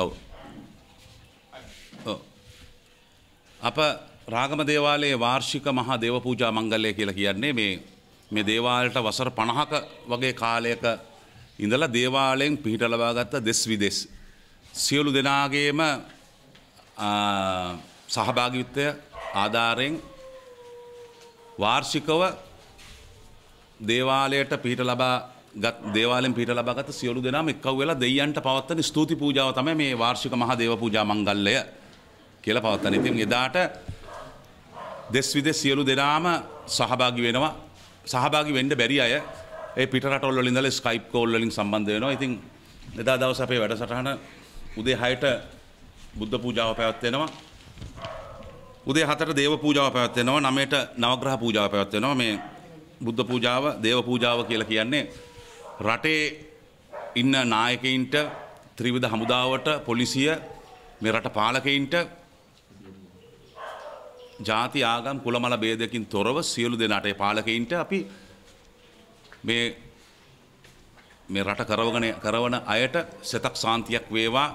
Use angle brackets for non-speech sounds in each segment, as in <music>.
ඔව් අප රාගම දේවාලයේ වාර්ෂික මහා දේව පූජා මංගල්‍යය කියලා කියන්නේ මේ මේ දේවාලයට වසර 50ක වගේ කාලයක ඉඳලා දේවාලයෙන් පිහිට ලබාගත් දෙස් විදෙස් සියලු දෙනාගේම සහභාගිත්වය ආධාරයෙන් වාර්ෂිකව දේවාලයට පිහිට ලබා ගත් දේවාලෙන් පිට ලබාගත සියලු දෙනාම එක්කව වෙලා දෙයයන්ට පවත්වන ස්තුති පූජාව තමයි මේ වාර්ෂික මහා දේව පූජා මංගල්‍යය කියලා පවත්වන. ඉතින් එදාට දෙස් විදෙස් සියලු දෙනාම සහභාගි වෙනවා. සහභාගි වෙන්න බැරි අය ඒ පිට රටවල් වලින් ඉඳලා ස්කයිප් කෝල් වලින් සම්බන්ධ වෙනවා. ඉතින් එදා දවස් අපේ වැඩසටහන උදේ 6ට බුද්ධ පූජාව පැවැත්වෙනවා. උදේ 7ට දේව පූජාව පැවැත්වෙනවා. 9ට නවග්‍රහ පූජාව පැවැත්වෙනවා. මේ බුද්ධ පූජාව, දේව පූජාව කියලා කියන්නේ රටේ ඉන්න නායකයින්ට ත්‍රිවිධ හමුදාවට පොලිසිය මේ රට පාලකයින්ට ජාති ආගම් කුලමල බේදකින් තොරව සියලු දෙනාට පාලකයින්ට අපි මේ මේ රට කරවගෙන කරවන අයට සතක් සාන්තියක් වේවා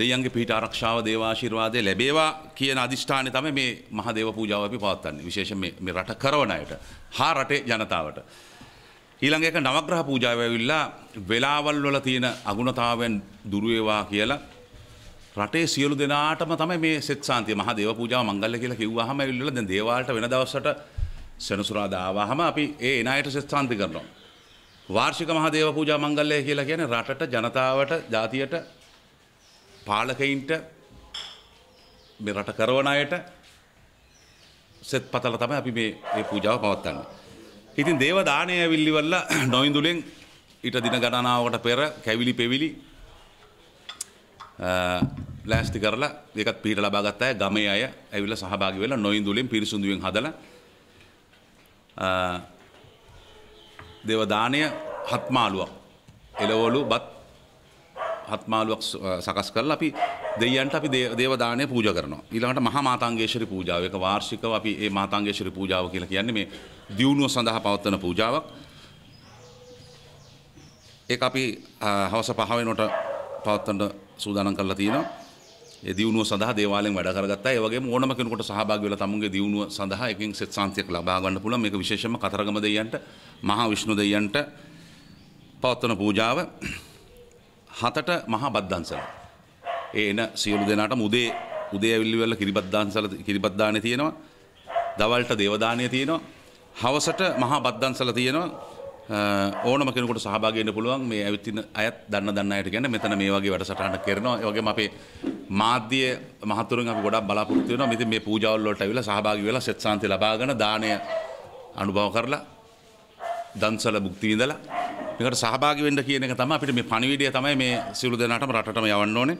දෙයන්ගේ පිහිට ආරක්ෂාව දේවාශිර්වාදය ලැබේවා කියන අධිෂ්ඨානය තමයි මේ මහ දේව පූජාව අපි පවත්වන්නේ විශේෂයෙන් මේ රට කරවන අයට හා රටේ ජනතාවට ඊළඟ එක නවග්‍රහ පූජාව ඇවිල්ලා වෙලාවල් වල තියෙන අගුණතාවයන් දුරු වේවා කියලා රටේ සියලු දෙනාටම තමයි මේ සෙත් සාන්තිය මහ දේව පූජාව මංගල්‍ය කියලා කිව්වහම ඇවිල්ලා දැන් දේවාලට වෙන දවසට සෙනසුරාදා ආවහම අපි ඒ එන අයට සෙත් සාන්ති කරනවා. වාර්ෂික මහ දේව පූජා මංගල්‍යය කියලා කියන්නේ රටට ජනතාවට ජාතියට පාලකයින්ට මේ රට කරවන අයට සෙත් පතල තමයි අපි මේ මේ පූජාව පවත්වන්නේ. ඉතින් දේව දානය ඇවිල්ලිවල්ල <clears throat> නොයිඳුලෙන් ඊට දින ගණනාවකට පෙර කැවිලි පෙවිලි ලෑස්ති කරලා ඒකත් පිට ලබාගත් අය ගමේ අය ඇවිල්ලා සහභාගී වෙලා නොයිඳුලෙන් පිරිසුදුවෙන් හදලා දේව දානය හත්මාලුවක් එළවලු බත් හත්මාලුවක් සකස් කරලා අපි දෙයන්ට අපි දේවදානය පූජ කරනවා. ඊළඟට මහා මාතාංගේශ්වරි පූජාව එක වාර්ෂිකව අපි මේ මාතාංගේශ්වරි පූජාව කියලා කියන්නේ මේ දියුණුව සඳහා පවත්වන පූජාවක්. ඒක අපි හවස 5 වෙනකොට පවත්වන්න සූදානම් කරලා තියෙනවා. ඒ දියුණුව සඳහා දේවාලයෙන් වැඩ කරගත්තා. ඒ වගේම ඕනම කෙනෙකුට සහභාගී වෙලා තමුන්ගේ දියුණුව සඳහා එකෙන් සෙත් සාන්තියක් ලබා ගන්න පුළුවන්. මේක විශේෂයෙන්ම කතරගම දෙවියන්ට, මහා විෂ්ණු දෙවියන්ට පවත්වන පූජාව. හතට මහා බද්දන්සලා ඒ එන සියලු දෙනාට මුදේ උදේ ඇවිල්ලි වල කිරිබත් දාන්සල කිරිබත් දානේ තියෙනවා. දවල්ට දේව දානේ තියෙනවා. හවසට මහා බත් දාන්සල තියෙනවා. ඕනම කෙනෙකුට සහභාගී වෙන්න පුළුවන් මේ ඇවිත් ඉන්න අයත් දන්න දන්න අයට කියන්නේ මෙතන මේ වගේ වැඩසටහන කරනවා ඒ වගේම අපේ මාධ්‍ය මහතුරුන් අපි ගොඩක් බලාපොරොත්තු වෙනවා ඉතින් මේ පූජාවල් වලට ඇවිල්ලා සහභාගී වෙලා සෙත් සාන්ති ලබාගෙන දාණය අනුභව කරලා දන්සල භුක්ති විඳලා මේකට සහභාගී වෙන්න කියන එක තමයි අපිට මේ පණිවිඩය තමයි මේ සියලු දෙනාටම රටටම යවන්න ඕනේ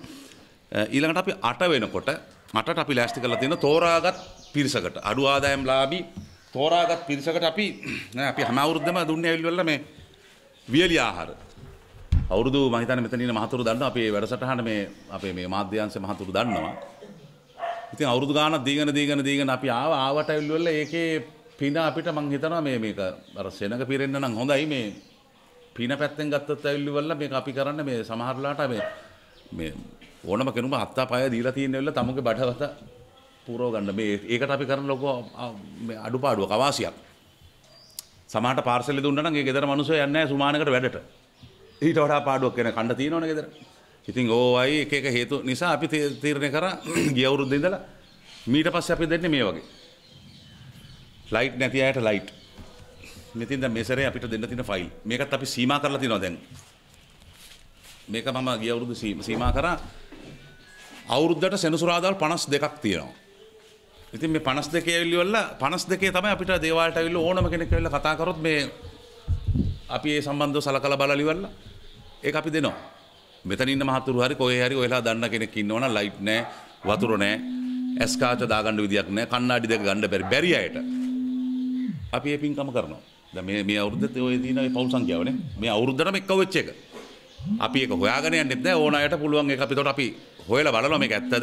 ඊළඟට අපි අට වෙනකොට අටට අපි ලෑස්ති කරලා තියෙන තෝරාගත් පිරිසකට අඩු ආදායම් ලාභී තෝරාගත් පිරිසකට අපි <clears throat> අපි හැම අවුරුද්දම දුන්නේ ඇවිල්ලා වල මේ වියලි ආහාර අවුරුදු මම හිතන්නේ මෙතන ඉන්න මහතුරු දන්නවා අපේ වැඩසටහන මේ අපේ මේ මාධ්‍යංශ මහතුරු දන්නවා ඉතින් අවුරුදු ගානක් දීගෙන දීගෙන දීගෙන අපි ආව ආවට ඇවිල්ලා ඒකේ පින අපිට මං හිතනවා මේ මේක අර සෙනඟ පිරෙන්න නම් හොඳයි මේ පින පැත්තෙන් ගත්තත් ඇවිල්ලා මේක අපි කරන්න මේ සමහරලාට මේ මේ ඕනම කෙනුම අත්තා පය දීලා තියෙන වෙලාව තමගේ බඩවත පුරව ගන්න මේ ඒකට අපි කරන ලොකෝ අඩුපාඩුවක් අවාසියක් සමහරට පාර්සල් දුන්නා නම් ඒ ගෙදර මිනිස්සු යන්නේ නැහැ සුමානකට වැඩට ඊට වඩා පාඩුවක් වෙන කණ්ඩ තියෙනවනේ ගෙදර ඉතින් ඕවයි එක එක හේතු නිසා අපි තීරණය කරා <clears throat> ගිය අවුරුද්ද ඉඳලා මීට පස්සේ අපි දෙන්නේ මේ වගේ ලයිට් නැති අයට ලයිට් මෙතින් දැන් මෙසරේ අපිට දෙන්න තියෙන ෆයිල් මේකත් අපි සීමා කරලා තියෙනවා දැන් මේක මම ගිය අවුරුදු සීමා කරා අවුරුද්දට සෙනසුරාදාල් 52ක් තියෙනවා. ඉතින් මේ 52 ඇවිල්ලිවල 52 තමයි අපිට දේවාලට ඇවිල්ලා ඕනම කෙනෙක් ඇවිල්ලා කතා කරොත් මේ අපි ඒ සම්බන්ධව සලකලා බලලා ඉවරලා ඒක අපි දෙනවා. මෙතන ඉන්න මහතුරු හරි කොහේ හරි ඔයලා දන්න කෙනෙක් ඉන්නවනම් ලයිට් නැහැ, වතුර නැහැ, ඇස් කාච දාගන්න විදියක් නැහැ, කණ්ණාඩි දෙක ගන්න බැරි බැරි අයට. අපි ඒ පින්කම කරනවා. දැන් මේ මේ අවුරුද්දත් ඔය දින ඒ පවුල් සංඛ්‍යාවනේ. මේ අවුරුද්දටම එක්කවෙච්ච එක. අපි ඒක හොයාගෙන යන්නෙත් නැහැ ඕන අයට පුළුවන් ඒක අපිට අපි හොයලා බලනවා මේක ඇත්තද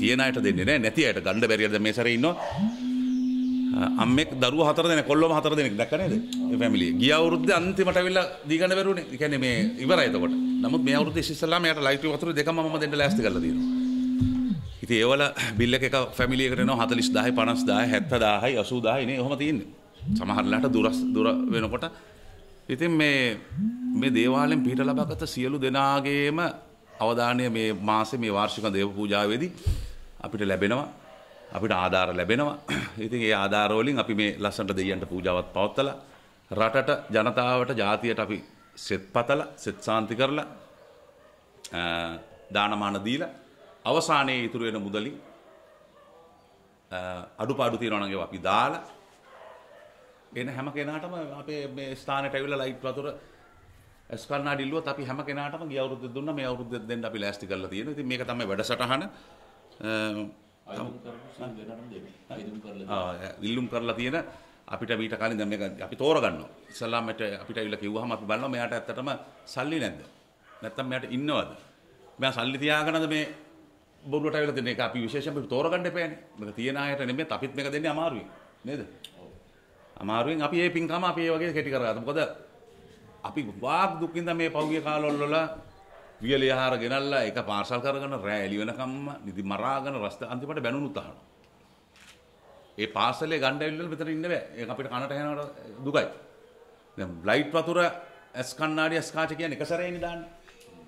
තියෙන අයට දෙන්නේ නැහැ නැති අයට ගන්න බැරියද මේ සැරේ ඉන්නවා අම්මෙක් දරුවෝ හතර දෙනෙක් කොල්ලොම හතර දෙනෙක් දැක්ක නේද මේ ෆැමිලිය ගිය අවුරුද්දේ අන්තිමට ඇවිල්ලා දී ගන්න බැරුණේ ඒ කියන්නේ මේ ඉවරයි එතකොට නමුත් මේ අවුරුද්දේ ඉස්සෙල්ලාම යාට ලයිට් වතුර දෙකම මම දෙන්න ලෑස්ති කරලා තියෙනවා ඉති ඒවල බිල්ල එක ෆැමිලියකට නො හතලිස් දාහ පනස් දාහ හැත්ත දාහයි අසූ දාහනේ හොම තියන්න සමහරලාට දුරස් දුර වෙනකොට ඉතින් මේ මේ දේවාලෙන් පිට ලබගත සියලු දෙනාගේම අවධානය මේ මාසේ මේ වාර්ෂික දේව පූජාවේදී අපිට ලැබෙනවා අපිට ආධාර ලැබෙනවා. ඉතින් ඒ ආධාරවලින් අපි මේ ලස්සනට දෙයියන්ට පූජාවත් පවත්වලා රටට ජනතාවට ජාතියට අපි සෙත්පතලා සෙත් සාන්ති කරලා දානමාන දීලා අවසානයේ ඉතුරු වෙන මුදලින් අඩුපාඩු තියෙනවා නම් අපි දාලා එන හැම කෙනාටම අපේ මේ ස්ථානයට ඇවිල්ලා ලයිට් වතුර ඇස් කන්නාඩි ඉල්ලුවත් අපි හැම කෙනාටම ගිය අවුරුද්ද දුන්නා මේ අවුරුද්ද දෙන්න අපි ලෑස්ති කරලා තියෙනවා. ඉතින් මේක තමයි වැඩසටහන. ඉල්ලුම් කරලා තියෙන අපිට මීට කලින් දැන් මේක අපි තෝරගන්නවා. ඉස්ලාම් මට අපිට ඇවිල්ලා කිව්වහම අපි බලනවා මෙයාට ඇත්තටම සල්ලි නැද්ද? නැත්තම් මෙයාට ඉන්නවද? මෙයා සල්ලි තියාගෙනද මේ බොරුවට ඇවිල්ලා දෙන එක අපි විශේෂයෙන් අපි තෝරගන්න එපානේ. මේක තියන අයට නෙමෙයි අපිත් මේක දෙන්නේ අමාරුවෙන්. නේද? අමාරුවෙන් අපි මේ පින්කම අපි මේ වගේ කෙටි කරගත්තා. මොකද අපි ගොඩාක් දුකින්ද මේ පෞගේ කාලවල වියලේ ආහාර ගෙනල්ලා ඒක පාර්සල් කරගෙන රෑ එළි වෙනකම්ම නිදි මරාගෙන රස්ත අන්තිමට බැනුනුත් අහනවා. ඒ පාර්සලේ ගන්න ඇවිල්ලා මෙතන ඉන්න බෑ. ඒක අපිට කනට හැනවට දුකයි. දැන් ලයිට් වතුර ඇස් කණ්ණාඩි ඇස් කාච කියන්නේ එක සැරේනේ දාන්නේ.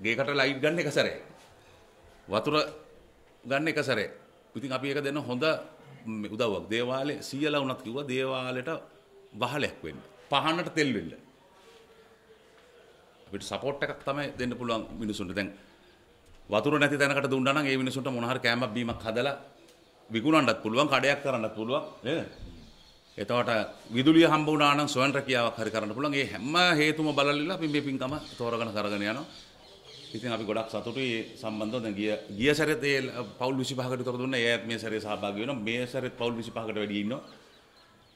ගේකට ලයිට් ගන්න එක සැරේ. වතුර ගන්න එක සැරේ. ඉතින් අපි ඒක දෙන හොඳ උදව්වක්. දේවාලේ සීයලා වුණත් කිව්වා දේවාලෙට වහලයක් වෙන්න. පහනට තෙල් වෙන්න. අපිට සපෝට් එකක් තමයි දෙන්න පුළුවන් මිනිසුන්ට. දැන් වතුර නැති තැනකට දුන්නා නම් ඒ මිනිසුන්ට මොන හරි කෑමක් බීමක් හදලා විකුණන්නත් පුළුවන්, කඩයක් කරන්නත් පුළුවන් නේද? එතකොට විදුලිය හම්බ වුණා නම් සොයන්ට කියාවක් හරි කරන්න පුළුවන්. ඒ හැම හේතුම බලලිලා අපි මේ පින්කම තෝරගෙන කරගෙන යනවා. ඉතින් අපි ගොඩක් සතුටුයි සම්බන්ධව දැන් ගිය ගිය සැරේ තේ පවුල් 25කට උතර දුන්න ඒ ඇත් මේ සැරේ සහභාගී වෙනවා මේ සැරේ පවුල් 25කට වැඩි ඉන්නවා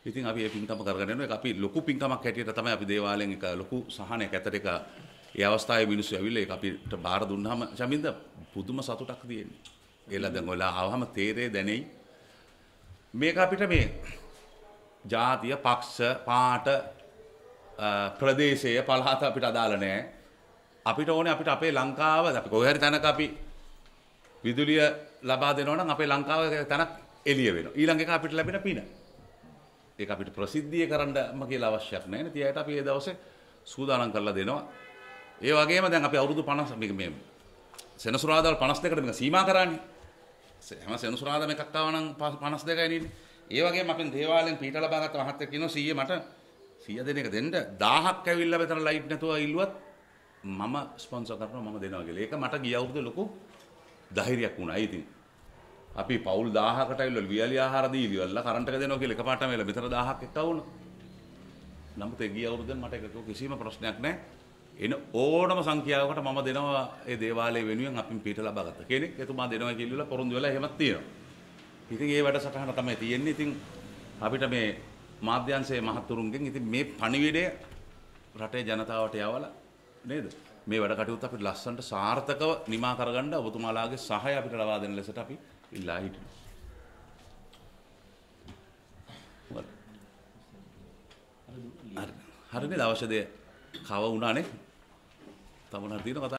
ඉතින් අපි ඒ පින්කම කරගෙන යනවා. ඒක අපි ලොකු පින්කමක් හැටියට තමයි අපි දේවාලයෙන් එක ලොකු සහනයක් ඇතට එක ඒ අවස්ථාවේ මිනිස්සු ඇවිල්ලා ඒක අපිට බාර දුන්නාම ශමින්ද පුදුම සතුටක් තියෙන්නේ. ඒලා දැන් ඔයලා ආවම තේරේ දැනෙයි. මේක අපිට මේ ජාතිය, පක්ෂ, පාට, ප්‍රදේශය, පළාත අපිට අදාළ නැහැ. අපිට ඕනේ අපිට අපේ ලංකාව අපි කොහේ හරි තැනක අපි විදුලිය ලබා දෙනවා නම් අපේ ලංකාව තැනක් එළිය වෙනවා. ඊළඟ එක අපිට ලැබෙන පින. ඒක අපිට ප්‍රසිද්ධිය කරන්නම කියලා අවශ්‍යයක් නැහැ නේ. තියයට අපි ඒ දවසේ සූදානම් කරලා දෙනවා. ඒ වගේම දැන් අපි අවුරුදු 50 මේ මේ සෙනසුරාදා 52කට මේක සීමා කරානේ. හැම සෙනසුරාදාම එකක් ආව නම් 52යි නේද? ඒ වගේම අපෙන් දේවාලයෙන් පීඨ ලබාගත්ත මහත්තයෙක් කියනවා 100 මට 100 දෙන එක දෙන්න 1000ක් ඇවිල්ලා මෙතන ලයිට් නැතුව ඉල්ලුවත් මම ස්පොන්සර් කරනවා මම දෙනවා කියලා. ඒක මට ගිය අවුරුදු ලොකු ධෛර්යයක් වුණා. ඒ ඉතින් අපි පවුල් 1000කට ඇවිල්ලා වියලි ආහාර දීලි වල්ලා කරන්ට් එක දෙනවා කියලා එකපාරටම එලා මෙතන 1000ක් එක්ක වුණා. නමුත් ඒ ගිය අවුරුද්දෙන් මට ඒක කිසිම ප්‍රශ්නයක් නැහැ. එන ඕනම සංඛ්‍යාවකට මම දෙනවා ඒ දේවාලය වෙනුවෙන් අපින් පිට ලබාගත්ත කෙනෙක්. එතුමා දෙනවා කියලා පොරොන්දු වෙලා එහෙමත් තියෙනවා. ඉතින් ඒ වැඩසටහන තමයි තියෙන්නේ. ඉතින් අපිට මේ මාධ්‍යංශයේ මහතුරුන්ගෙන් ඉතින් මේ පණිවිඩය රටේ ජනතාවට යවලා නේද? මේ වැඩ කටයුතු අපිට ලස්සනට සාර්ථකව නිමා කරගන්න ඔබතුමාලාගේ සහාය අපිට ලබා දෙන ලෙසට අපි He lied. හරිනේ දවස් දෙක කව වුණානේ. තමන හදින කතා